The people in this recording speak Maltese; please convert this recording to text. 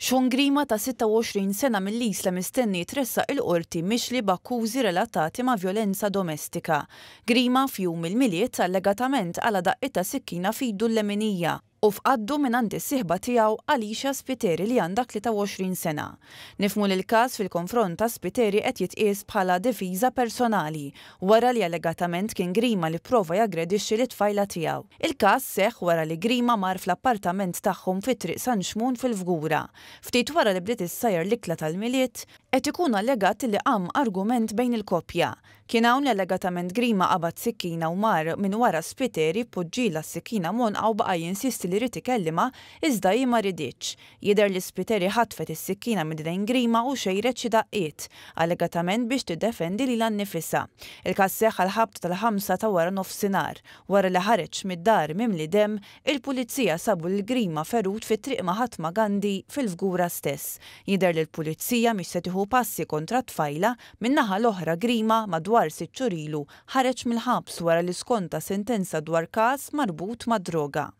Xon Grima ta' 26 sena mill-isla mistenni tressa il-qorti mixli bakkużi relatati ma' violenza domestika. Grima fjum il-miliet allegatament għala daqqita sikkina fidu l-leminija u fqaddu minn għandi siħba tijaw għalixa Spiteri li għanda 23 sena. Nifmu l każ fil-konfront ta' Spiteri qed jitqies bħala defiza personali wara li allegatament kien Grima li prova jagredixxi li tfajla tijaw. Il-kas seħ wara li Grima mar fl-appartament tagħhom fit-triq San Xmun fil-Vgura. Ftit wara li bdiet issajjar l-ikla tal-miliet, qed ikun allegat li qam argument bejn il-koppja. Kien hawn allegatament Grima qabad sikkina u mar minn wara Spiteri poġġila s-sikkina monqa u baqa jinsisti li rrit ikellima iżda jima ridiċ. Jidher li Spiteri ħatfet is-sikkina minn din grima u xejret xi daqqiet allegatament biex tiddefendi li l-annifisa. Il-każ seħħa ħabt tal-ħamsa ta' wara nofsinhar. Wara li ħareġ mid-dar mimli dem, il-pulizija sabu l-grima ferut fit-triq ma' Ħatma Gandhi fil-fgura stess. Jidher li l-pulizija mis se tieħu passi kontra tfajla minnaħa l-oħra grima madwar siċċurilu ħareġ mill-ħabs wara li skonta sentenza dwar każ marbut ma' droga.